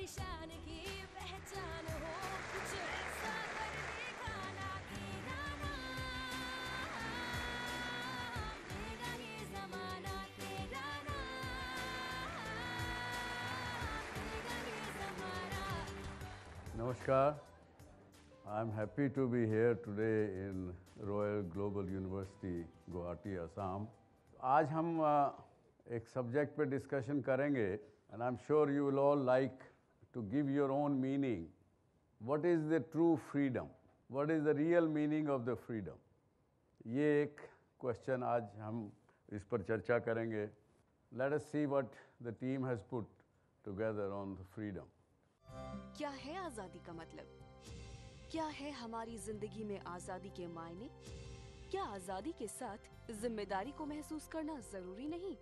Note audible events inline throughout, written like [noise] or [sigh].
परेशान की पहचान हो कुछ ऐसा कर दिखाना कि मेरा ये जमाना तेरा मेरा ये जमाना नमस्कार I'm happy to be here today in Royal Global University, Guwahati, Assam. आज हम uh, एक सब्जेक्ट पे डिस्कशन करेंगे and I am sure you will all like to give your own meaning. What is the true freedom? What is the real meaning of the freedom? ये एक question आज हम इस पर चर्चा करेंगे let us see what the team has put together on the freedom क्या है आजादी का मतलब क्या है हमारी जिंदगी में आजादी के मायने क्या आजादी के साथ जिम्मेदारी को महसूस करना जरूरी नहीं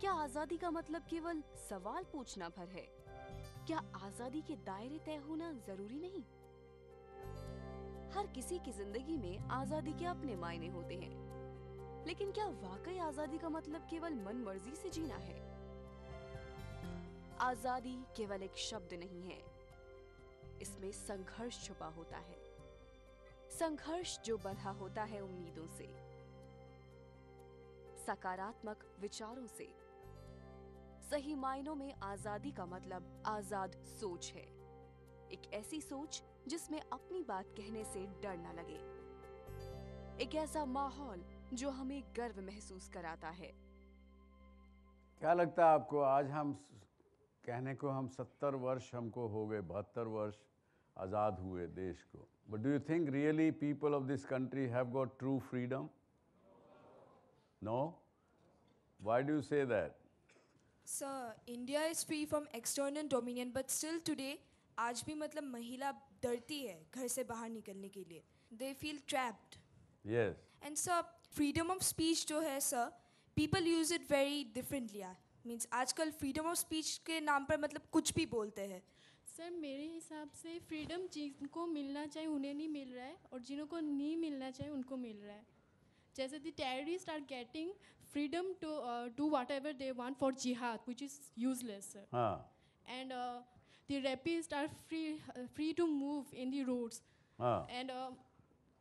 क्या आजादी का मतलब केवल सवाल पूछना भर है क्या आजादी के दायरे तय होना जरूरी नहीं हर किसी की जिंदगी में आजादी के अपने मायने होते हैं लेकिन क्या वाकई आजादी का मतलब केवल मन मर्जी से जीना है आजादी केवल एक शब्द नहीं है इसमें संघर्ष छुपा होता है संघर्ष जो बंधा होता है उम्मीदों से सकारात्मक विचारों से सही मायनों में आजादी का मतलब आजाद सोच है एक ऐसी सोच जिसमें अपनी बात कहने से डर ना लगे एक ऐसा माहौल जो हमें गर्व महसूस कराता है क्या लगता है आपको आज हम कहने को हम सत्तर वर्ष हमको हो गए बहत्तर वर्ष आज़ाद हुए देश को but do you think really people of this country have got true freedom no why do say that sir India is free from external dominion but still today आज भी मतलब महिला डरती है घर से बाहर निकलने के लिए they feel trapped yes and sir freedom of speech जो है sir people use it very differently means आजकल फ्रीडम ऑफ स्पीच के नाम पर मतलब कुछ भी बोलते हैं सर मेरे हिसाब से फ्रीडम जिनको मिलना चाहिए उन्हें नहीं मिल रहा है और जिनको नहीं मिलना चाहिए उनको मिल रहा है जैसे the terrorist are getting freedom to uh, do whatever they want for jihad, which is useless. Ah. And uh, the rapists are free, uh, free to move in the roads. Ah. And uh,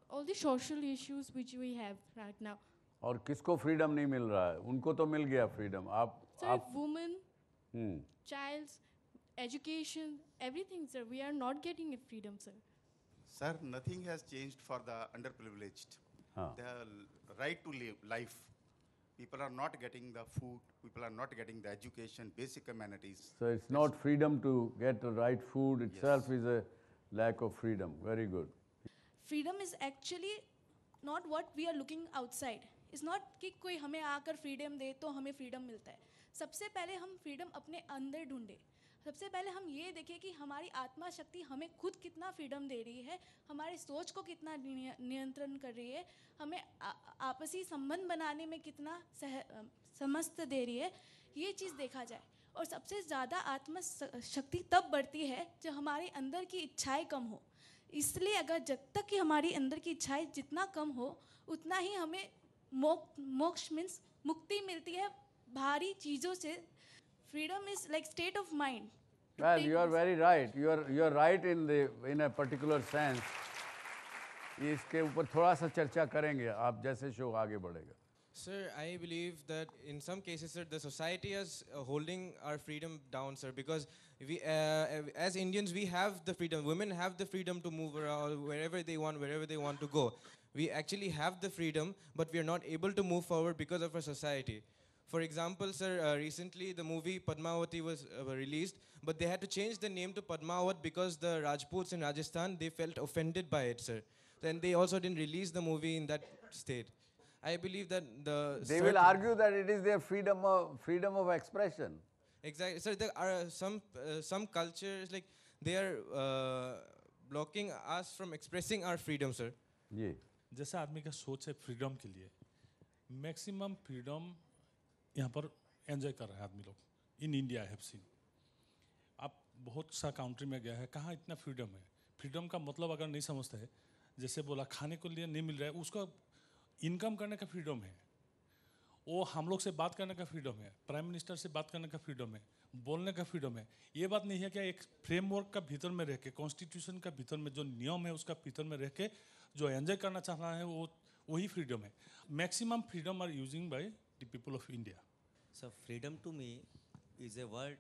all the social issues which we have right now. और किसको freedom नहीं मिल रहा है उनको तो मिल गया freedom आप sir women child education everything sir we are not getting freedom sir sir nothing has changed for the underprivileged the right to live life people are not getting the food, people are not getting the education, basic amenities. So it's not freedom to get the right food itself yes. is a lack of freedom. Very good. Freedom is actually not what we are looking outside. It's not comes and gives us freedom then we get freedom अपने अंदर अपन other सबसे पहले हम ये देखें कि हमारी आत्मा शक्ति हमें खुद कितना फ्रीडम दे रही है हमारी सोच को कितना नियंत्रण कर रही है हमें आपसी संबंध बनाने में कितना सह समस्त दे रही है ये चीज़ देखा जाए और सबसे ज़्यादा आत्मा शक्ति तब बढ़ती है जब हमारे अंदर की इच्छाएं कम हो इसलिए अगर जब तक कि हमारी अंदर की इच्छाएं जितना कम हो उतना ही हमें मोक्ष मीन्स मुक्ति मिलती है भारी चीज़ों से Freedom is like state of mind. Well, you are very right. You are you are right in the in a particular sense. इसके ऊपर थोड़ा सा चर्चा करेंगे आप जैसे शो आगे बढ़ेगा Sir, I believe that in some cases, sir, the society is uh, holding our freedom down, sir, because we, uh, uh, as Indians, we have the freedom. Women have the freedom to move around wherever they want, wherever they want to go. We actually have the freedom, but we are not able to move forward because of our society. For example, sir, uh, recently the movie Padmavati was uh, released, but they had to change the name to Padmavat because the Rajputs in Rajasthan, they felt offended by it, sir. Then they also didn't release the movie in that state. I believe that the... They will argue that it is their freedom of, freedom of expression. Exactly. Sir, there are uh, some, uh, some cultures, like, they are uh, blocking us from expressing our freedom, sir. Yeah. जैसा आदमी का सोच है freedom के लिए maximum freedom यहाँ पर enjoy कर रहे हैं आदमी लोग in India I have seen आप बहुत सा कंट्री में गया है कहाँ इतना फ्रीडम है फ्रीडम का मतलब अगर नहीं समझते हैं जैसे बोला खाने को लिए नहीं मिल रहा है उसका इनकम करने का फ्रीडम है वो हम लोग से बात करने का फ्रीडम है प्राइम मिनिस्टर से बात करने का फ्रीडम है बोलने का फ्रीडम है ये बात नहीं है क्या एक फ्रेमवर्क का भीतर में रह के कॉन्स्टिट्यूशन का भीतर में जो नियम है उसका भीतर में रह के जो एंजॉय करना चाह रहा है वो वही फ्रीडम है maximum freedom are using by the people of India. So, freedom to me is a word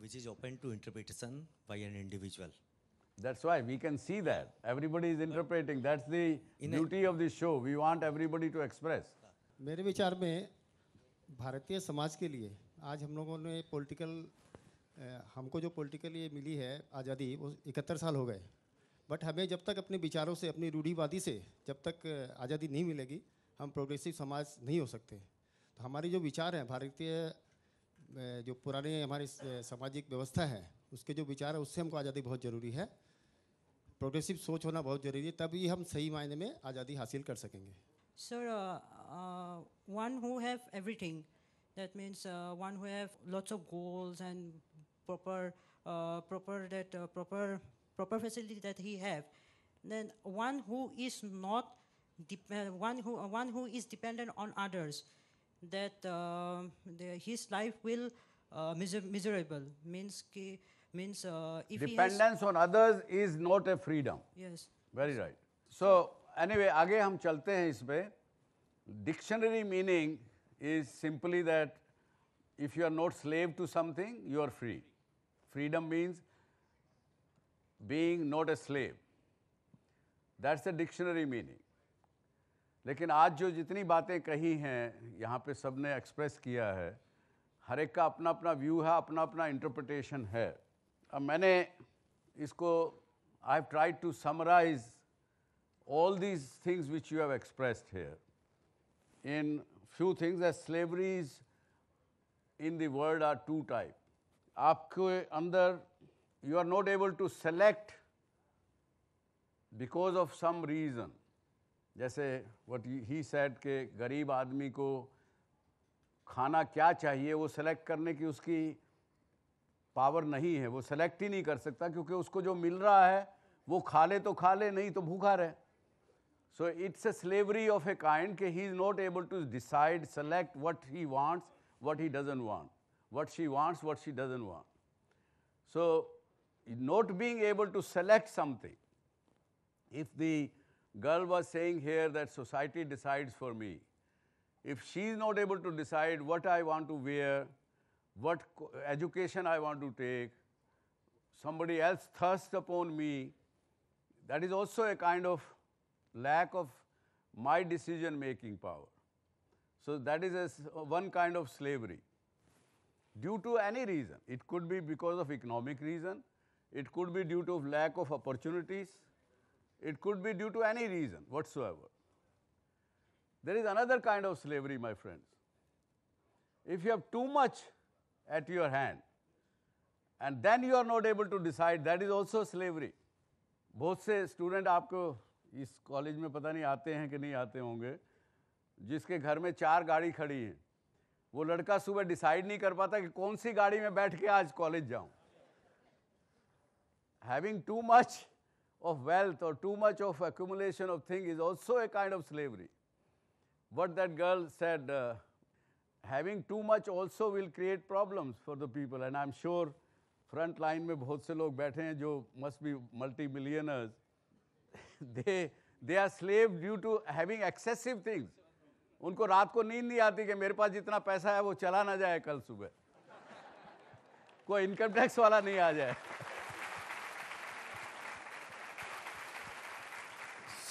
which is open to interpretation by an individual. That's why we can see that. Everybody is interpreting. That's the In beauty of this show. We want everybody to express. मेरे विचार में भारतीय समाज के लिए आज हम लोगों ने पॉलिटिकल हमको जो पॉलिटिकली मिली है आज़ादी वो इकहत्तर साल हो गए बट हमें जब तक अपने विचारों से अपनी रूढ़ीवादी से जब तक आज़ादी नहीं मिलेगी हम प्रोग्रेसिव समाज नहीं हो सकते हमारी जो विचार हैं भारतीय जो पुरानी हमारी सामाजिक व्यवस्था है उसके जो विचार है उससे हमको आज़ादी बहुत ज़रूरी है प्रोग्रेसिव सोच होना बहुत ज़रूरी है तभी हम सही मायने में आज़ादी हासिल कर सकेंगे sir one who have everything that means one who have lots of goals and proper proper that proper proper facility that he have then one who is not one who one who is dependent on others that uh, the, his life will uh, miser miserable means ki, means uh, if dependence on others is not a freedom. Yes. Very right. So anyway, आगे हम चलते हैं इसमें. Dictionary meaning is simply that if you are not slave to something, you are free. Freedom means being not a slave. That's the dictionary meaning. लेकिन आज जो जितनी बातें कही हैं यहाँ पे सब ने एक्सप्रेस किया है हर एक का अपना अपना व्यू है अपना अपना इंटरप्रटेशन है अब मैंने इसको I have try to summarise all these things which you have express here in few things as slaveries in the world are two type आपके अंदर you are not able to select because of some reason जैसे what he said के गरीब आदमी को खाना क्या चाहिए वो सेलेक्ट करने की उसकी पावर नहीं है वो सेलेक्ट ही नहीं कर सकता क्योंकि उसको जो मिल रहा है वो खा ले तो खा ले नहीं तो भूखा रहे so it's a slavery of a kind के he is not able to decide select what he wants what he doesn't want what she wants what she doesn't want so not being able to select something if the girl was saying here that society decides for me. If she is not able to decide what I want to wear, what education I want to take, somebody else thirsts upon me, that is also a kind of lack of my decision making power. So that is a, one kind of slavery due to any reason. It could be because of economic reason, it could be due to lack of opportunities, it could be due to any reason whatsoever. There is another kind of slavery, my friends. If you have too much at your hand and then you are not able to decide, that is also slavery. बहुत से student आपको इस college में पता नहीं आते हैं कि नहीं आते होंगे जिसके घर में चार गाड़ी खड़ी है वो लड़का सुबह डिसाइड नहीं कर पाता कि कौन सी गाड़ी में बैठ के आज कॉलेज जाऊं having too much of wealth or too much of accumulation of thing is also a kind of slavery. What that girl said, uh, having too much also will create problems for the people and I'm sure front line mein बहुत se log baithe hain jo must be multi millionaires they they are slave due to having excessive things उनको रात को नींद नहीं आती कि मेरे पास जितना पैसा है वो चला ना जाए कल सुबह कोई इनकम टैक्स वाला नहीं आ जाए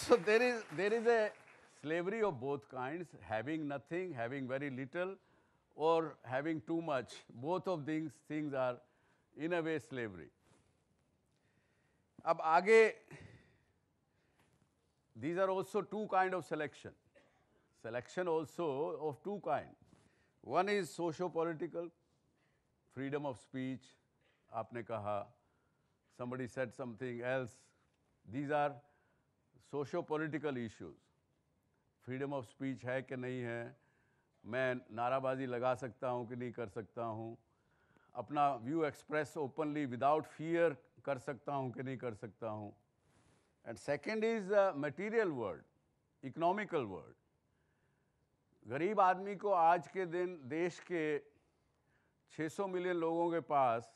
So there is, there is a slavery of both kinds, having nothing, having very little, or having too much. Both of these things are in a way slavery. अब आगे these are also two kind of selection. Selection also of two kind. One is socio-political, freedom of speech, आपने kaha somebody said something else. These are socio political issues freedom of speech है कि नहीं है मैं नाराबाजी लगा सकता हूँ कि नहीं कर सकता हूँ अपना view express openly without fear कर सकता हूँ कि नहीं कर सकता हूँ and second is material world economical world गरीब आदमी को आज के दिन देश के 600 मिलियन लोगों के पास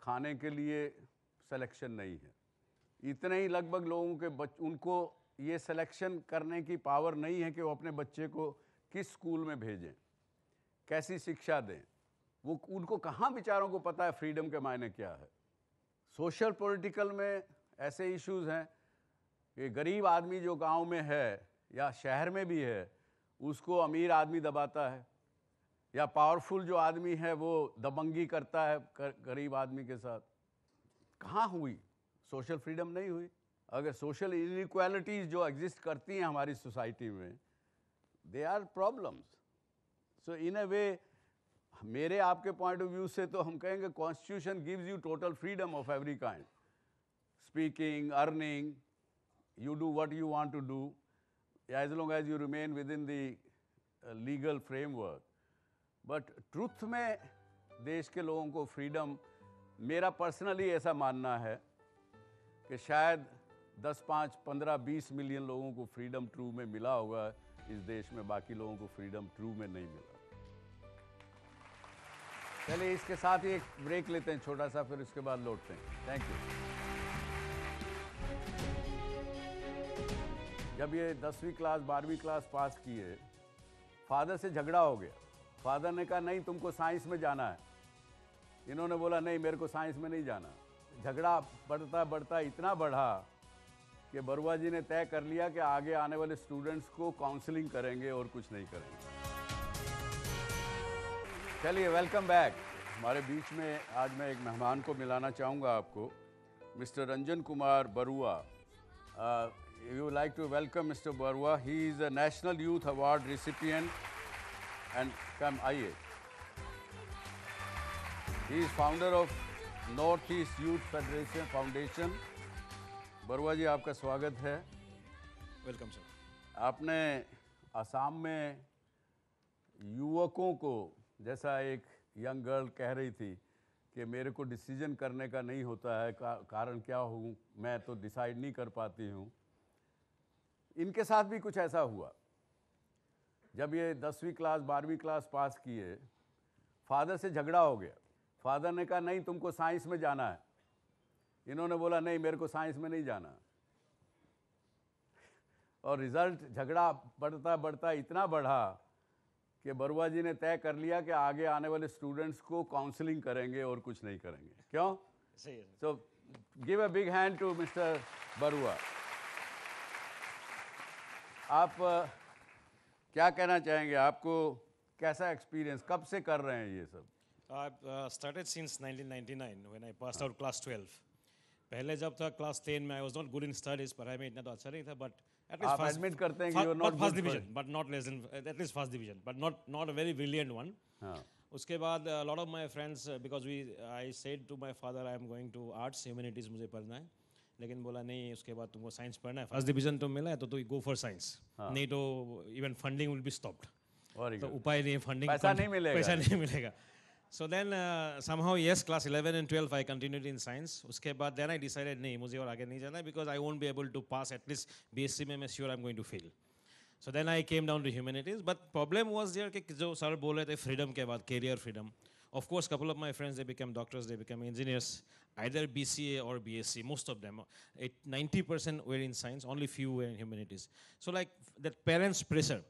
खाने के लिए सिलेक्शन नहीं है इतने ही लगभग लोगों के बच उनको ये सिलेक्शन करने की पावर नहीं है कि वो अपने बच्चे को किस स्कूल में भेजें कैसी शिक्षा दें वो उनको कहाँ बेचारों को पता है फ्रीडम के मायने क्या है सोशल पॉलिटिकल में ऐसे इश्यूज हैं कि गरीब आदमी जो गांव में है या शहर में भी है उसको अमीर आदमी दबाता है या पावरफुल जो आदमी है वो दबंगी करता है कर, गरीब आदमी के साथ कहाँ हुई सोशल फ्रीडम नहीं हुई अगर सोशल इनक्वालिटीज़ जो एग्जिस्ट करती हैं हमारी सोसाइटी में दे आर प्रॉब्लम्स सो इन अ वे मेरे आपके पॉइंट ऑफ व्यू से तो हम कहेंगे constitution gives you total freedom of every kind speaking earning you do what you want to do as long as you remain with in the legal framework but truth में देश के लोगों को freedom मेरा पर्सनली ऐसा मानना है कि शायद 10 5 15 20 मिलियन लोगों को फ्रीडम ट्रू में मिला होगा इस देश में बाकी लोगों को फ्रीडम ट्रू में नहीं मिला चलिए इसके साथ ही एक ब्रेक लेते हैं छोटा सा फिर उसके बाद लौटते हैं थैंक यू जब ये दसवीं क्लास बारहवीं क्लास पास किए फादर से झगड़ा हो गया फादर ने कहा नहीं तुमको साइंस में जाना है इन्होंने बोला नहीं मेरे को साइंस में नहीं जाना झगड़ा बढ़ता बढ़ता इतना बढ़ा कि बरुआ जी ने तय कर लिया कि आगे आने वाले स्टूडेंट्स को काउंसलिंग करेंगे और कुछ नहीं करेंगे चलिए वेलकम बैक हमारे बीच में आज मैं एक मेहमान को मिलाना चाहूँगा आपको mister Ranjan Kumar Barua you like to welcome mister Barua he is a national youth award recipient and come आइए Aye. He is founder of north east youth federation foundation Barua ji आपका स्वागत है वेलकम सर आपने असम में युवकों को जैसा एक यंग गर्ल कह रही थी कि मेरे को डिसीजन करने का नहीं होता है का, कारण क्या हूँ मैं तो डिसाइड नहीं कर पाती हूँ इनके साथ भी कुछ ऐसा हुआ जब ये दसवीं क्लास बारहवीं क्लास पास किए फादर से झगड़ा हो गया फादर ने कहा नहीं तुमको साइंस में जाना है इन्होंने बोला नहीं मेरे को साइंस में नहीं जाना और रिजल्ट झगड़ा बढ़ता बढ़ता इतना बढ़ा कि बरुआ जी ने तय कर लिया कि आगे आने वाले स्टूडेंट्स को काउंसलिंग करेंगे और कुछ नहीं करेंगे क्यों so give a big hand to mister Barua आप क्या कहना चाहेंगे आपको कैसा एक्सपीरियंस कब से कर रहे हैं ये सब I've uh, started since 1999 when I passed out class 12. पहले जब था क्लास 10 में I was not good in studies पर मैं इतना तो अच्छा नहीं था बट एटलीस्ट फर्स्ट एडमिट करते हैं कि you not first division but not less than at least first division but not not a very brilliant one उसके बाद lot of my friends because we I said to my father I am going to arts humanities मुझे पढ़ना है लेकिन बोला नहीं उसके बाद तुमको साइंस पढ़ना है फर्स्ट डिवीजन तो मिला है तो गो फॉर साइंस नहीं तो even funding will be stopped तो उपाय नहीं फंडिंग पैसा नहीं मिलेगा पैसा नहीं मिलेगा so then somehow yes class eleven and twelve I continued in science उसके बाद देन आई डिसाइडेड नहीं मुझे और आगे नहीं जाना है because I won't be able to pass at least B S C में मैं sure I am going to fail so then I came down to humanities but problem was there कि जो सर बोल रहे थे फ्रीडम के बाद career freedom couple of my friends they couple doctors they friends, engineers became B C A और B S C most of them it ninety percent where in science only few were in humanities. So like that parents pressure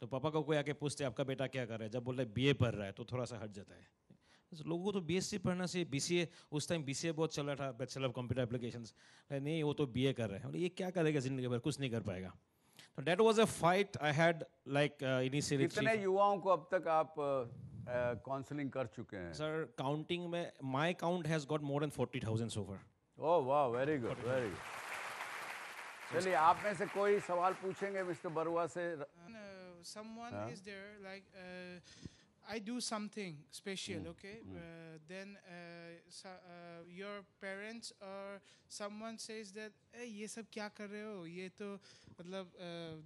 तो पापा को कोई आके पूछते आपका बेटा क्या कर रहा है जब बोल रहे बी ए पढ़ रहा है तो थोड़ा सा हट जाता है तो लोगों को तो बीएससी पढ़ना चाहिए बीसीए उस टाइम बीसीए बहुत चल रहा था बैचलर ऑफ कंप्यूटर एप्लीकेशन नहीं वो तो बीए कर रहे हैं ये क्या करेगा जिंदगी भर कुछ नहीं कर पाएगा तो that was a fight I had like initially युवाओं को अब तक आप काउंसलिंग uh, uh कर चुके हैं सर काउंटिंग में my count has got more than forty thousand so far oh वाह वेरी गुड वेरी गुड चलिए आप में से कोई सवाल पूछेंगे मिस्टर बरुआ से uh, someone huh? हाँ? is there uh, I do something special, mm. okay? Mm. Uh, then uh, so, uh, your parents or someone says that hey, ये सब क्या कर रहे हो ये तो मतलब uh,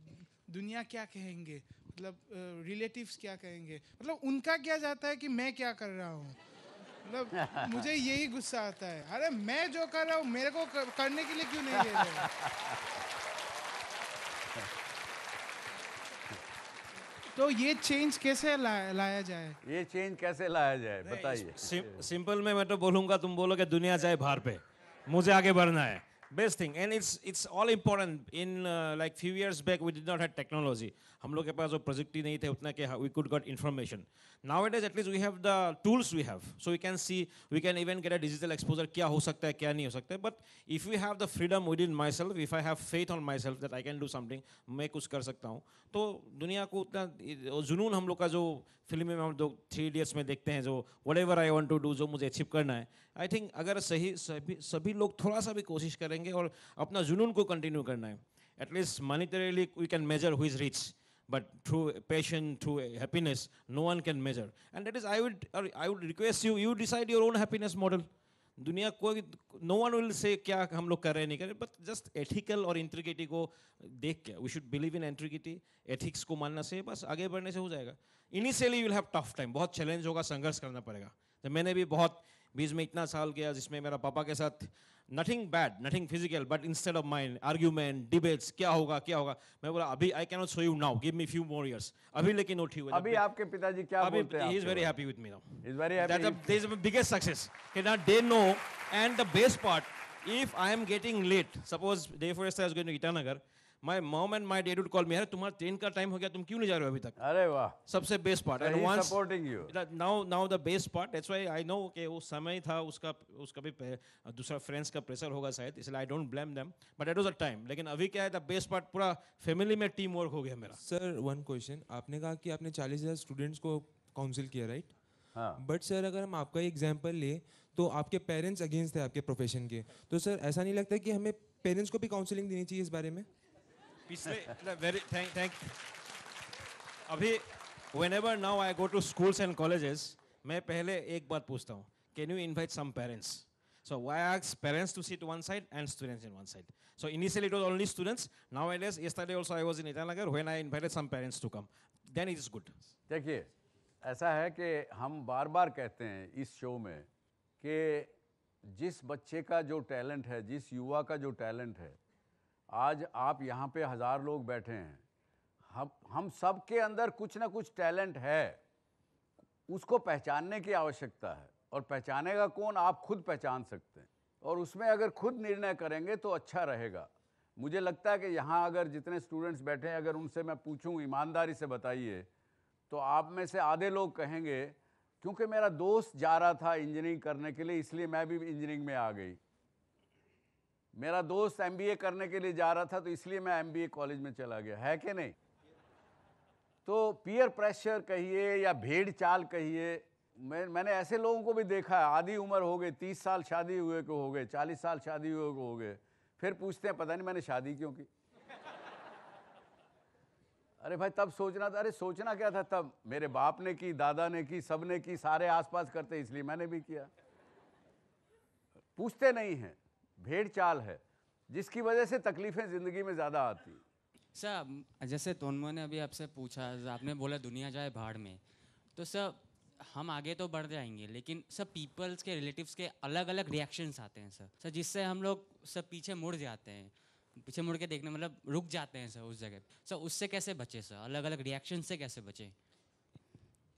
दुनिया क्या कहेंगे मतलब रिलेटिव्स uh, क्या कहेंगे मतलब उनका क्या जाता है कि मैं क्या कर रहा हूँ मतलब [laughs] मुझे यही गुस्सा आता है अरे मैं जो कर रहा हूँ मेरे को करने के लिए क्यों नहीं दे रहे [laughs] तो ये चेंज कैसे ला, लाया जाए ये चेंज कैसे लाया जाए बताइए सिंपल में मैं तो बोलूंगा तुम बोलोगे दुनिया जाए बाहर पे मुझे आगे बढ़ना है best thing and it's it's all important in like few years back we did not had technology हम लोग के पास जो प्रोजेक्ट ही नहीं थे उतना के we could got information now it is at least we have the tools we have so we can see we can even get a digital exposure क्या हो सकता है क्या नहीं हो सकता है but if you have the freedom with in myself if I have faith on myself that I can do something मैं कुछ कर सकता हूँ तो दुनिया को उतना जुनून हम लोग का जो फिल्म में हम लोग थ्री इडियट्स में देखते हैं जो whatever I want to do जो मुझे अचीव करना है आई थिंक अगर सही सभी सभी लोग थोड़ा सा भी कोशिश करेंगे करेंगे और अपना जुनून को कंटिन्यू करना है at least monetarily we can measure who is rich but through passion through happiness no one can measure and that is I would I would request you you decide your own happiness model दुनिया कोई no one will say क्या हम लोग कर रहे हैं नहीं कर रहे बट जस्ट एथिकल और इंट्रीगेटी को देख के we should believe in integrity ethics को मानना से बस आगे बढ़ने से हो जाएगा initially will have tough time बहुत चैलेंज होगा संघर्ष करना पड़ेगा तो मैंने भी बहुत बीच में इतना साल गया जिसमें मेरा पापा के साथ nothing bad, nothing physical, but instead of my argument, debates, kya hoga, kya hoga, मैं बोला अभी I cannot show you now, give me few more years. अभी लेकिन वो ठीक हुआ. अभी आपके पिताजी क्या बोलते हैं? He is very happy with me now. He is very happy. That is the biggest success. कि they know and the best part, if I am getting late, suppose day four yesterday I was going to Itanagar, my mom and my dad would call me अरे तुम्हारा train का time हो गया तुम क्यों नहीं जा रहे हो अभी तक अरे वाह सबसे best part and once supporting you now now the best part that's why I know कि वो समय था उसका उसका भी दूसरा फ्रेंड्स का प्रेशर होगा शायद इसलिए I don't blame them but it was a time लेकिन अभी क्या है द बेस्ट पार्ट पूरा फैमिली में टीम वर्क हो गया मेरा सर वन क्वेश्चन आपने कहा कि आपने 40000 स्टूडेंट्स को काउंसिल किया राइट right? बट हाँ। सर अगर हम आपका एग्जाम्पल ले तो आपके पेरेंट्स अगेंस्ट थे आपके प्रोफेशन के तो सर ऐसा नहीं लगता कि हमें पेरेंट्स को भी काउंसलिंग देनी चाहिए इस बारे में पिछले वेरी थैंक थैंक अभी whenever now I go to schools and colleges मैं पहले एक बात पूछता हूँ can you invite some parents so why are parents to sit one side and students in one side so initially it was only students now at as study also I was in Itanagar when I invited some parents to come then it is good देखिए ऐसा है कि हम बार बार कहते हैं इस show में कि जिस बच्चे का जो टैलेंट है जिस युवा का जो टैलेंट है आज आप यहाँ पे हज़ार लोग बैठे हैं हम हम सब के अंदर कुछ ना कुछ टैलेंट है उसको पहचानने की आवश्यकता है और पहचानेगा कौन आप खुद पहचान सकते हैं और उसमें अगर खुद निर्णय करेंगे तो अच्छा रहेगा मुझे लगता है कि यहाँ अगर जितने स्टूडेंट्स बैठे हैं अगर उनसे मैं पूछूं ईमानदारी से बताइए तो आप में से आधे लोग कहेंगे क्योंकि मेरा दोस्त जा रहा था इंजीनियरिंग करने के लिए इसलिए मैं भी इंजीनियरिंग में आ गई मेरा दोस्त एमबीए करने के लिए जा रहा था तो इसलिए मैं एमबीए कॉलेज में चला गया है कि नहीं तो पीयर प्रेशर कहिए या भेड़ चाल कहिए मैं मैंने ऐसे लोगों को भी देखा है आधी उम्र हो गई तीस साल शादी हुए को हो गए चालीस साल शादी हुए को हो गए फिर पूछते हैं पता नहीं मैंने शादी क्यों की अरे भाई तब सोचना था अरे सोचना क्या था तब मेरे बाप ने की दादा ने की सब ने की सारे आसपास करते इसलिए मैंने भी किया पूछते नहीं हैं भेड़ चाल है जिसकी वजह से तकलीफ़ें ज़िंदगी में ज़्यादा आती सर जैसे तोनमो ने अभी आपसे पूछा आपने बोला दुनिया जाए भाड़ में तो सर हम आगे तो बढ़ जाएंगे लेकिन सब पीपल्स के रिलेटिव्स के अलग अलग रिएक्शंस आते हैं सर सर जिससे हम लोग सब पीछे मुड़ जाते हैं पीछे मुड़ के देखने मतलब रुक जाते हैं सर उस जगह सर उससे कैसे बचे सर अलग अलग रिएक्शन से कैसे बचे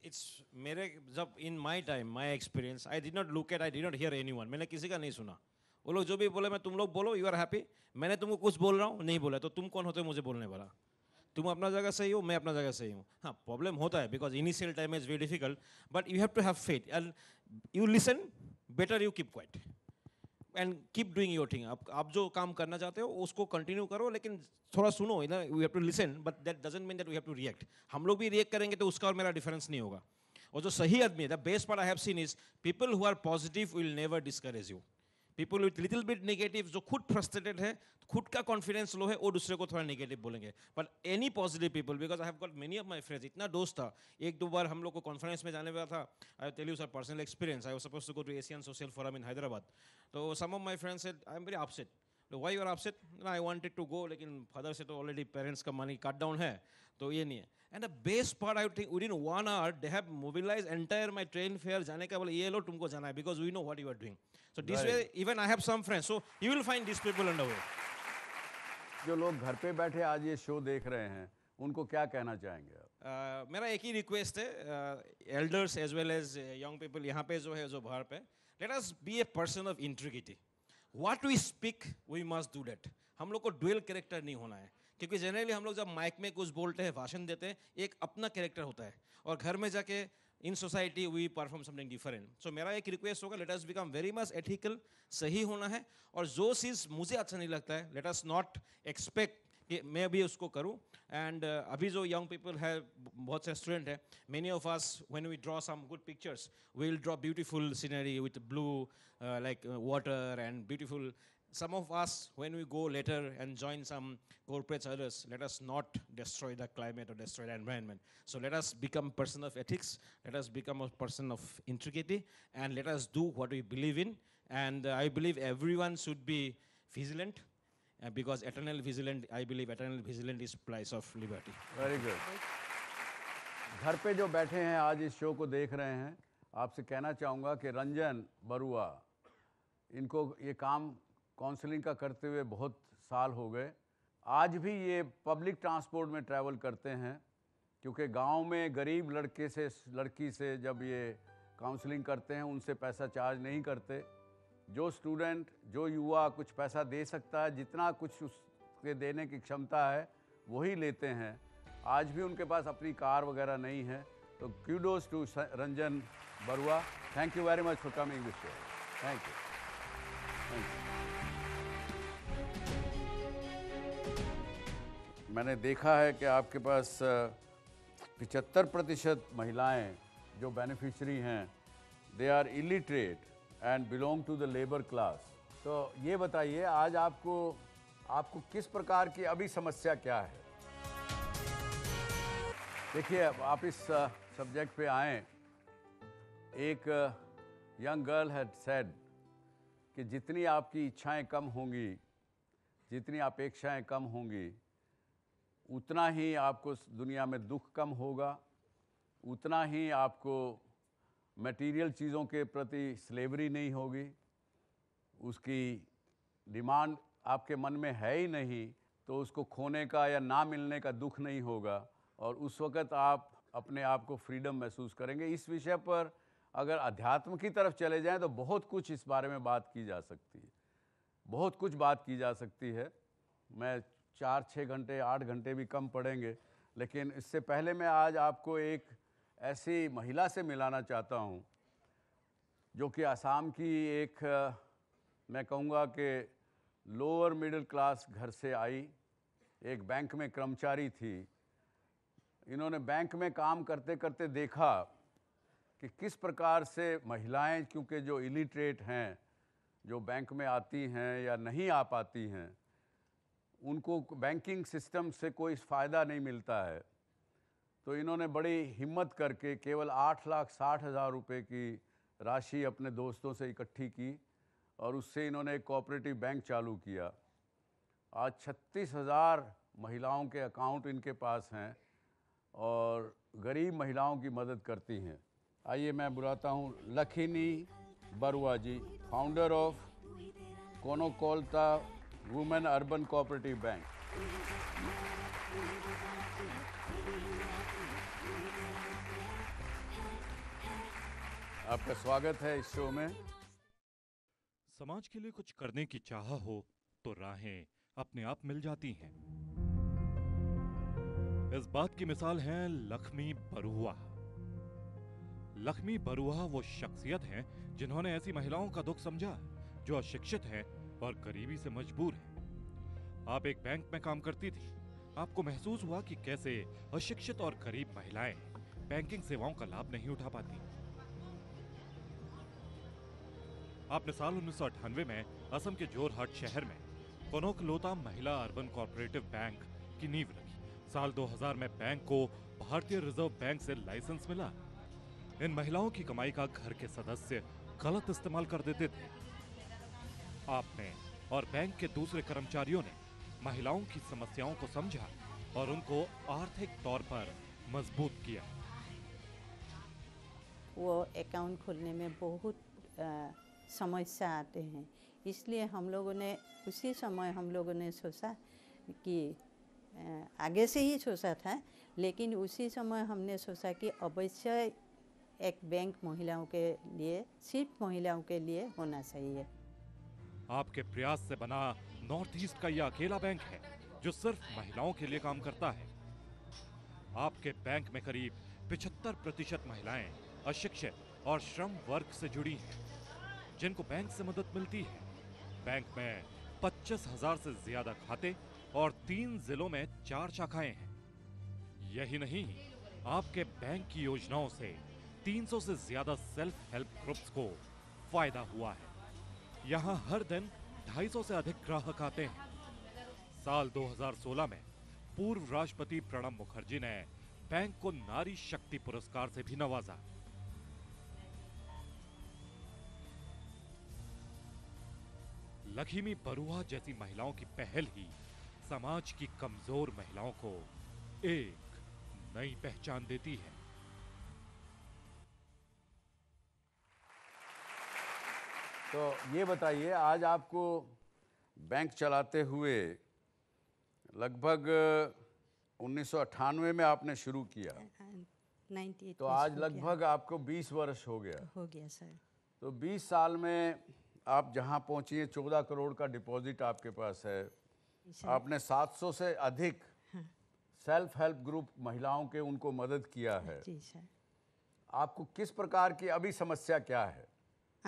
इट्स मेरे जब in my time my experience I did not look at I did not hear any मैंने किसी का नहीं सुना वो लोग जो भी बोले मैं तुम लोग बोलो यू आर हैप्पी मैंने तुमको कुछ बोल रहा हूँ नहीं बोला तो तुम कौन होते हो मुझे बोलने वाला तुम अपना जगह सही हो मैं अपना जगह सही हूँ हाँ प्रॉब्लम होता है because initial time is very difficult but you have to have faith and you listen better you keep quiet and keep doing your thing आप जो काम करना चाहते हो उसको कंटिन्यू करो लेकिन थोड़ा सुनो इधर you have to listen but that doesn't mean that we have to react हम लोग भी रिएक्ट करेंगे तो उसका और मेरा डिफरेंस नहीं होगा और जो सही आदमी है the best part I have seen is people who are positive will never discourage you people with little bit negative जो खुद फ्रस्ट्रेटेड है खुद का कॉन्फिडेंस लो है वो दूसरे को थोड़ा नेगेटिव बोलेंगे but any positive people because I have got many of my friends इतना दोस्त था एक दो बार हम लोग को कॉन्फ्रेंस में जाने वाला था I tell you sir personal experience I suppose to go to Asian social forum in Hyderabad तो some of my friends I am very upset why you are upset I wanted to go लेकिन father से तो already parents का money cut down है तो ये नहीं है and the best part I think with in one hour they have mobilize entire my train fare जाने का बोले ये लो तुमको जाना है because we know what you are doing So this right. way, even I have some friends. So you will find these people on the way. जो लोग घर पे बैठे आज ये शो देख रहे हैं उनको क्या कहना चाहेंगे आप uh, मेरा एक ही रिक्वेस्ट है elders as well as young people यहाँ पे जो है जो बाहर पे let us be a person of integrity what we speak we must do that हम लोग को डुअल कैरेक्टर नहीं होना है क्योंकि जनरली हम लोग जब माइक में कुछ बोलते हैं भाषण देते हैं एक अपना कैरेक्टर होता है और घर में जाके in society we perform something different so मेरा एक रिक्वेस्ट होगा let us become very much ethical सही होना है और जो चीज़ मुझे अच्छा नहीं लगता है लेट अस नॉट एक्सपेक्ट कि मैं भी उसको करूं एंड uh, अभी जो यंग पीपल है बहुत से स्टूडेंट है many of us when we draw some good pictures we will draw beautiful scenery with blue like water and beautiful some of us, when we go later and join some corporate others, let us not destroy the climate or destroy the environment. So let us become person of ethics, let us become a person of integrity, and let us do what we believe in. And uh, I believe everyone should be vigilant, uh, because eternal vigilant, I believe eternal vigilant is price of liberty. Very good. घर पे जो बैठे हैं आज इस show को देख रहे हैं आपसे कहना चाहूँगा कि रंजन बरुआ इनको ये काम काउंसलिंग का करते हुए बहुत साल हो गए आज भी ये पब्लिक ट्रांसपोर्ट में ट्रैवल करते हैं क्योंकि गांव में गरीब लड़के से लड़की से जब ये काउंसलिंग करते हैं उनसे पैसा चार्ज नहीं करते जो स्टूडेंट जो युवा कुछ पैसा दे सकता है जितना कुछ उसके देने की क्षमता है वही लेते हैं आज भी उनके पास अपनी कार वगैरह नहीं है तो kudos to Ranjan Barua thank you very much for coming this show thank you thank you मैंने देखा है कि आपके पास पिचहत्तर प्रतिशत महिलाएँ जो बेनिफिशरी हैं they are illiterate and belong to the labour class तो ये बताइए आज आपको आपको किस प्रकार की अभी समस्या क्या है देखिए अब आप इस सब्जेक्ट पे आए एक यंग गर्ल हैड सेड कि जितनी आपकी इच्छाएं कम होंगी जितनी अपेक्षाएं कम होंगी उतना ही आपको दुनिया में दुख कम होगा उतना ही आपको मटेरियल चीज़ों के प्रति स्लेवरी नहीं होगी उसकी डिमांड आपके मन में है ही नहीं तो उसको खोने का या ना मिलने का दुख नहीं होगा और उस वक़्त आप अपने आप को फ्रीडम महसूस करेंगे इस विषय पर अगर अध्यात्म की तरफ चले जाएं तो बहुत कुछ इस बारे में बात की जा सकती है बहुत कुछ बात की जा सकती है मैं चार छः घंटे आठ घंटे भी कम पड़ेंगे लेकिन इससे पहले मैं आज आपको एक ऐसी महिला से मिलाना चाहता हूँ जो कि आसाम की एक मैं कहूँगा कि लोअर मिडिल क्लास घर से आई एक बैंक में कर्मचारी थी इन्होंने बैंक में काम करते करते देखा कि किस प्रकार से महिलाएं क्योंकि जो इलिटरेट हैं जो बैंक में आती हैं या नहीं आ पाती हैं उनको बैंकिंग सिस्टम से कोई फ़ायदा नहीं मिलता है तो इन्होंने बड़ी हिम्मत करके केवल आठ लाख साठ हज़ार रुपये की राशि अपने दोस्तों से इकट्ठी की और उससे इन्होंने एक कोऑपरेटिव बैंक चालू किया आज छत्तीस हज़ार महिलाओं के अकाउंट इनके पास हैं और गरीब महिलाओं की मदद करती हैं आइए मैं बुलाता हूँ Lakhini Barua ji founder of Kanaklata women urban cooperative bank आपका स्वागत है इस शो में समाज के लिए कुछ करने की चाह हो तो राहें अपने आप मिल जाती हैं इस बात की मिसाल है लक्ष्मी बरुआ लक्ष्मी बरुआ वो शख्सियत हैं जिन्होंने ऐसी महिलाओं का दुख समझा जो अशिक्षित हैं और गरीबी से मजबूर हैं आप एक बैंक में काम करती थी आपको महसूस हुआ कि कैसे अशिक्षित और गरीब महिलाएं बैंकिंग सेवाओं का लाभ नहीं उठा पाती आपने साल उन्नीस में असम के जोरहाट शहर में कनोक लोताम महिला अर्बन कॉपरेटिव बैंक की नींव रखी साल 2000 में बैंक को भारतीय रिजर्व बैंक से लाइसेंस मिला इन महिलाओं की कमाई का घर के सदस्य गलत इस्तेमाल कर देते थे आप और बैंक के दूसरे कर्मचारियों ने महिलाओं की समस्याओं को समझा और उनको आर्थिक तौर पर मजबूत किया वो अकाउंट खोलने में बहुत समस्या आते हैं इसलिए हम लोगों ने उसी समय हम लोगों ने सोचा कि आ, आगे से ही सोचा था लेकिन उसी समय हमने सोचा कि अवश्य एक बैंक महिलाओं के लिए सिर्फ महिलाओं के लिए होना चाहिए आपके प्रयास से बना नॉर्थ ईस्ट का यह अकेला बैंक है जो सिर्फ महिलाओं के लिए काम करता है आपके बैंक में करीब 75 प्रतिशत महिलाएं अशिक्षित और श्रम वर्ग से जुड़ी हैं जिनको बैंक से मदद मिलती है बैंक में पच्चीस हजार से ज्यादा खाते और तीन जिलों में चार शाखाएं हैं यही नहीं आपके बैंक की योजनाओं से 300 से ज्यादा सेल्फ हेल्प ग्रुप्स को फायदा हुआ है यहाँ हर दिन 250 से अधिक ग्राहक आते हैं साल 2016 में पूर्व राष्ट्रपति प्रणब मुखर्जी ने बैंक को नारी शक्ति पुरस्कार से भी नवाजा लखीमी बरुआ जैसी महिलाओं की पहल ही समाज की कमजोर महिलाओं को एक नई पहचान देती है तो ये बताइए आज आपको बैंक चलाते हुए लगभग उन्नीस में आपने शुरू किया तो आज लगभग आपको 20 वर्ष हो गया हो गया सर तो 20 साल में आप जहां पहुंची हैं चौदह करोड़ का डिपॉजिट आपके पास है आपने 700 से अधिक हाँ। सेल्फ हेल्प ग्रुप महिलाओं के उनको मदद किया है जी सर आपको किस प्रकार की अभी समस्या क्या है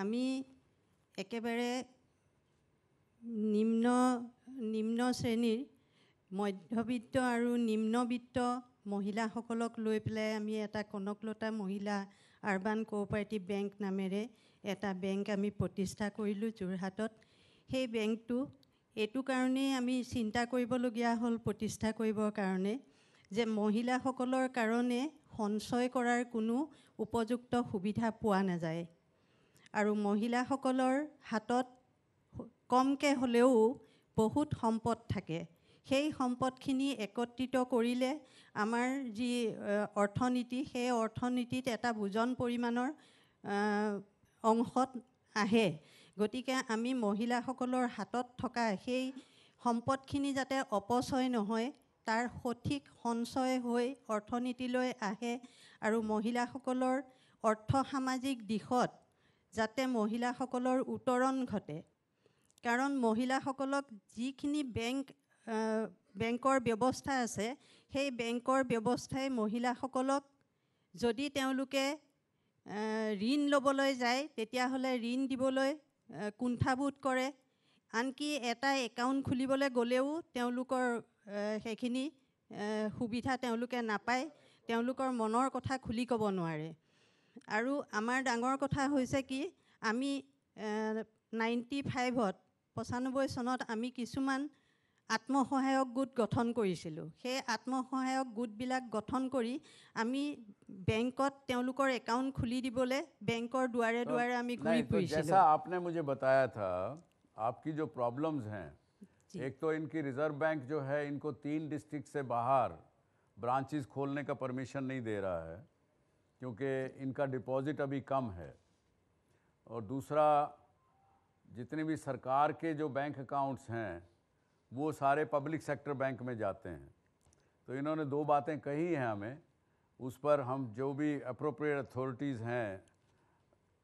अभी একেবাৰে নিম্ন নিম্ন শ্ৰেণীৰ মধ্যবিত্ত আৰু নিম্নবিত্ত মহিলাসকলক লৈ পেলাই আমি এটা কনকলতা মহিলা আৰ্বান কোঅপাৰেটিভ বেংক নামেৰে এটা বেংক আমি প্ৰতিষ্ঠা কৰিলোঁ যোৰহাটত সেই বেংকটো এইটো কাৰণেই আমি চিন্তা কৰিবলগীয়া হ'ল প্ৰতিষ্ঠা কৰিবৰ কাৰণে যে মহিলাসকলৰ কাৰণে সঞ্চয় কৰাৰ কোনো উপযুক্ত সুবিধা পোৱা নাযায় আৰু মহিলাসকলৰ হাতত কমকৈ হ'লেও বহুত সম্পদ থাকে সেই সম্পদখিনি একত্ৰিত কৰিলে আমাৰ যি অৰ্থনীতি সেই অৰ্থনীতিত এটা বুজন পৰিমাণৰ অংশত আহে গতিকে আমি মহিলাসকলৰ হাতত থকা সেই সম্পদখিনি যাতে অপচয় নহয় তাৰ সঠিক সঞ্চয় হৈ অৰ্থনীতিলৈ আহে আৰু মহিলাসকলৰ অৰ্থ সামাজিক দিশত যাতে মহিলাসকলৰ উত্তৰণ ঘটে কাৰণ মহিলাসকলক যিখিনি বেংক বেংকৰ ব্যৱস্থা আছে সেই বেংকৰ ব্যৱস্থাই মহিলাসকলক যদি তেওঁলোকে ঋণ ল'বলৈ যায় তেতিয়াহ'লে ঋণ দিবলৈ কুণ্ঠাবোধ কৰে আনকি এটা একাউণ্ট খুলিবলৈ গ'লেও তেওঁলোকৰ সেইখিনি সুবিধা তেওঁলোকে নাপায় তেওঁলোকৰ মনৰ কথা খুলি ক'ব নোৱাৰে আৰু আমাৰ ডাঙৰ কথা হৈছে কি আমি নাইণ্টি ফাইভত পঁচানব্বৈ চনত আমি কিছুমান আত্মসহায়ক গোট গঠন কৰিছিলোঁ সেই আত্মসহায়ক গোটবিলাক গঠন কৰি আমি বেংকত তেওঁলোকৰ একাউণ্ট খুলি দিবলৈ বেংকৰ দুৱাৰে দুৱাৰে আমি ঘূৰি ফুৰিছিলোঁ মুঝে বতায়া থা আপকি প্ৰব্লেমছ হে এক তো ইনকি ৰিজাৰ্ভ বেংক জো হ্যাঁ ইনকো তিন ডিস্ট্ৰিক্ট সে বাহাৰ খোলনে কা পাৰ্মিশ্যন নাই দে ৰা হ্যাঁ क्योंकि इनका डिपॉज़िट अभी कम है और दूसरा जितने भी सरकार के जो बैंक अकाउंट्स हैं वो सारे पब्लिक सेक्टर बैंक में जाते हैं तो इन्होंने दो बातें कही हैं हमें उस पर हम जो भी अप्रोप्रिएट अथॉरिटीज़ हैं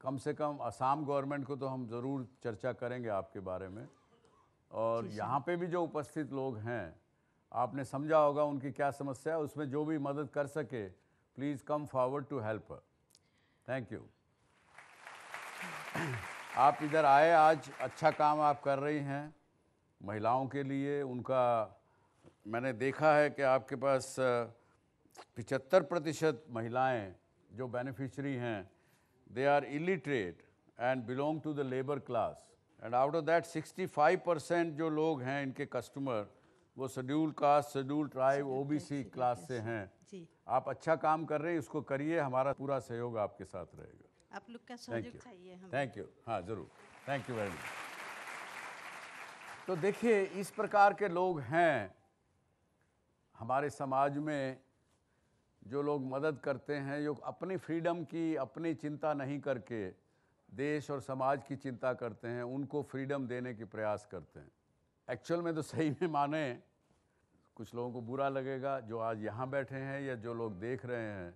कम से कम असम गवर्नमेंट को तो हम ज़रूर चर्चा करेंगे आपके बारे में और यहाँ पे भी जो उपस्थित लोग हैं आपने समझा होगा उनकी क्या समस्या है उसमें जो भी मदद कर सके please come forward to help thank you आप इधर आए आज अच्छा काम आप कर रही हैं महिलाओं के लिए उनका मैंने देखा है कि आपके पास पिचहत्तर प्रतिशत महिलाएँ जो बेनिफिशरी हैं they are illiterate and belong to the labour class and out of that 65 percent जो लोग हैं इनके कस्टमर वो schedule caste schedule tribe OBC class से हैं आप अच्छा काम कर रहे हैं इसको करिए हमारा पूरा सहयोग आपके साथ रहेगा आप लोग का सहयोग चाहिए थैंक यू हाँ ज़रूर थैंक यू वेरी मच तो देखिए इस प्रकार के लोग हैं हमारे समाज में जो लोग मदद करते हैं जो अपनी फ्रीडम की अपनी चिंता नहीं करके देश और समाज की चिंता करते हैं उनको फ्रीडम देने के प्रयास करते हैं एक्चुअल में तो सही में माने कुछ लोगों को बुरा लगेगा जो आज यहाँ बैठे हैं या जो लोग देख रहे हैं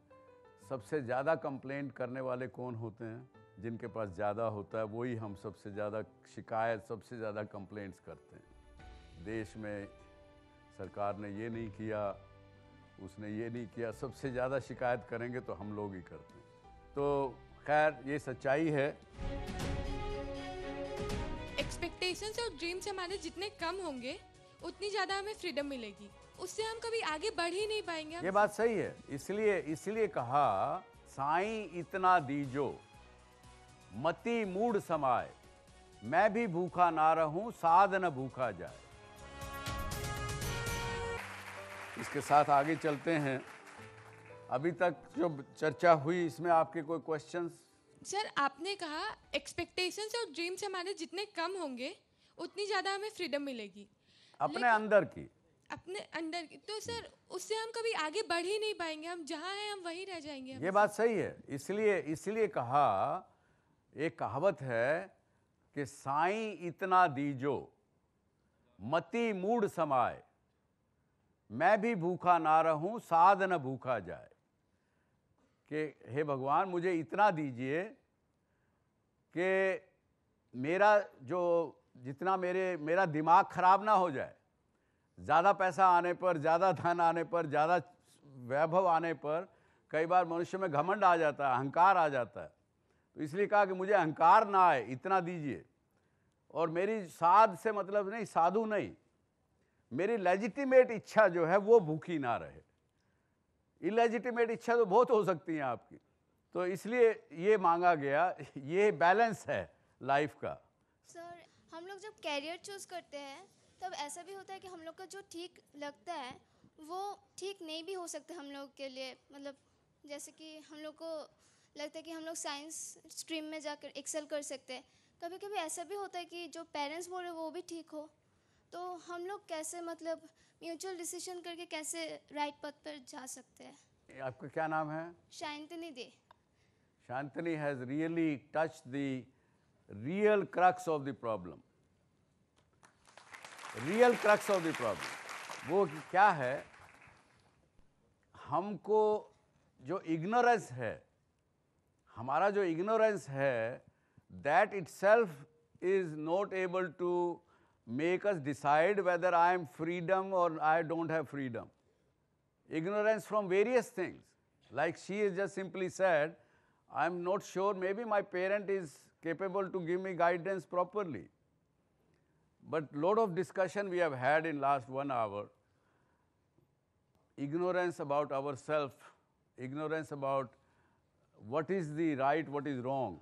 सबसे ज़्यादा कंप्लेंट करने वाले कौन होते हैं जिनके पास ज़्यादा होता है वही हम सबसे ज़्यादा शिकायत सबसे ज़्यादा कंप्लेंट्स करते हैं देश में सरकार ने ये नहीं किया उसने ये नहीं किया सबसे ज़्यादा शिकायत करेंगे तो हम लोग ही करते हैं तो खैर ये सच्चाई है एक्सपेक्टेशंस और ड्रीम्स हमारे जितने कम होंगे उतनी ज़्यादा हमें फ्रीडम मिलेगी उससे हम कभी आगे बढ़ ही नहीं पाएंगे ये बात सही है इसलिए इसलिए कहा साई इतना दीजो मती मूड समाय मैं भी भूखा ना रहूं साध न भूखा जाए इसके साथ आगे चलते हैं अभी तक जो चर्चा हुई इसमें आपके कोई क्वेश्चन सर आपने कहा एक्सपेक्टेशंस और ड्रीम्स हमारे जितने कम होंगे उतनी ज़्यादा हमें फ्रीडम मिलेगी अपने अंदर की अपने अंदर की तो सर उससे हम कभी आगे बढ़ ही नहीं पाएंगे हम जहाँ हैं हम वहीं रह जाएंगे ये बात सही है इसलिए इसलिए कहा एक कहावत है कि साई इतना दीजो मती मूड समाए मैं भी भूखा ना रहूं साध न भूखा जाए कि हे भगवान मुझे इतना दीजिए कि मेरा जो जितना मेरे मेरा दिमाग खराब ना हो जाए ज़्यादा पैसा आने पर ज़्यादा धन आने पर ज़्यादा वैभव आने पर कई बार मनुष्य में घमंड आ जाता है अहंकार आ जाता है तो इसलिए कहा कि मुझे अहंकार ना आए इतना दीजिए और मेरी साध से मतलब नहीं साधु नहीं मेरी लेजिटिमेट इच्छा जो है वो भूखी ना रहे इलेजिटिमेट इच्छा तो बहुत हो सकती है आपकी तो इसलिए ये मांगा गया ये बैलेंस है लाइफ का सर हम लोग जब कैरियर चूज़ करते हैं तब ऐसा भी होता है कि हम लोग का जो ठीक लगता है वो ठीक नहीं भी हो सकता हम लोग के लिए मतलब जैसे कि हम लोग को लगता है कि हम लोग साइंस स्ट्रीम में जाकर एक्सेल कर सकते हैं कभी कभी ऐसा भी होता है कि जो पेरेंट्स बोल रहे वो भी ठीक हो तो हम लोग कैसे मतलब म्यूचुअल डिसीजन करके कैसे राइट पथ पर जा सकते हैं आपका क्या नाम है शांतनी दे Shantani has really touch the real crux of the problem real crux of the problem वो क्या है हमको जो इग्नोरेंस है हमारा जो इग्नोरेंस है that itself is not able to make us decide whether I am freedom और I don't have freedom ignorance from various things like she is just simply said I am not sure maybe my parent is capable to give me guidance properly But lot of discussion we have had in last one hour, ignorance about ourselves, ignorance about what is the right, what is wrong,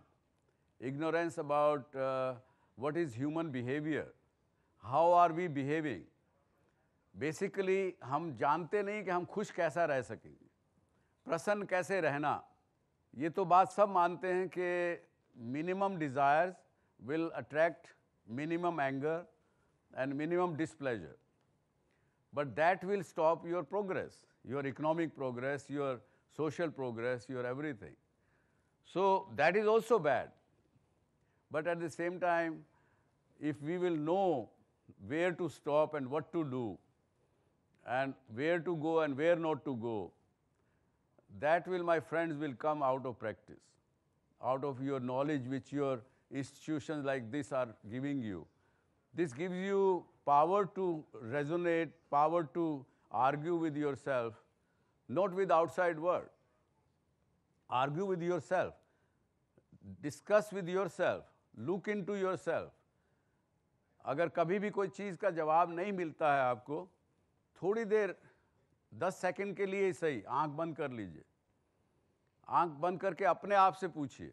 ignorance about uh, what is human behavior, how are we behaving. basically hum jante nahi ki hum khush kaisa reh सकेंगे प्रसन्न kaise rehna ye to baat sab mante hain ki minimum desires will attract minimum anger and minimum displeasure. But that will stop your progress, your economic progress, your social progress, your everything. So that is also bad. But at the same time, if we will know where to stop and what to do, and where to go and where not to go, that will, my friends, will come out of practice, out of your knowledge which your institutions like this are giving you. This gives you power to resonate, power to argue with yourself, not with outside world. Argue with yourself, discuss with yourself, look into yourself. अगर कभी भी कोई चीज़ का जवाब नहीं मिलता है आपको थोड़ी देर 10 सेकंड के लिए ही सही आंख बंद कर लीजिए आंख बंद करके अपने आप से पूछिए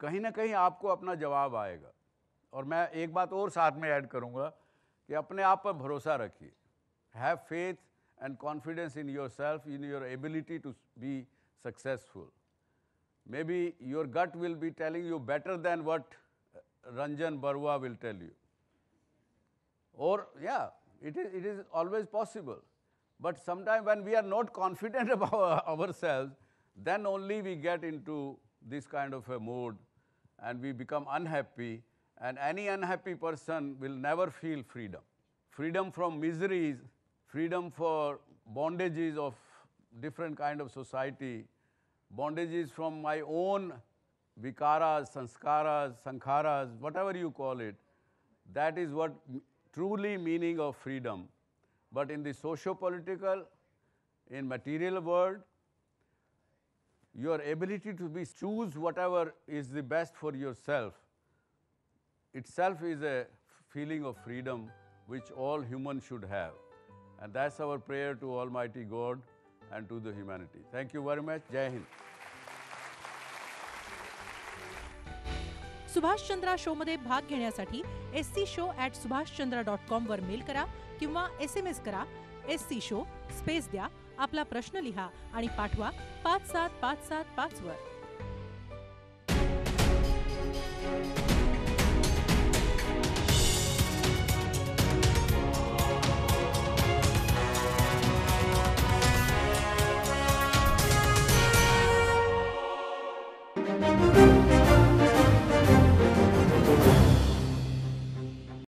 कहीं ना कहीं आपको अपना जवाब आएगा और मैं एक बात और साथ में ऐड करूँगा कि अपने आप पर भरोसा रखिए have faith and confidence in yourself in your ability to be successful maybe your gut will be telling you better than what Ranjan Barua will tell you or yeah it is it is always possible but sometimes when we are not confident [laughs] about ourselves then only we get into this kind of a mood and we become unhappy and any unhappy person will never feel freedom. Freedom from miseries, freedom for bondages of different kind of society, bondages from my own vikaras, sanskaras, sankharas, whatever you call it, that is what truly meaning of freedom. But in the socio-political, in material world, your ability to be choose whatever is the best for yourself itself is a feeling of freedom which all humans should have. And that's our prayer to Almighty God and to the humanity. Thank you very much. Jai Hind. Subhash Chandra शोमध्ये भाग घेण्यासाठी S C show at Subhash Chandra dot कॉमवर mail करा किंवा S M S करा S C show space द्या आपला प्रश्न लिहा आणि पाठवा पाच सात पाच सात पाचवर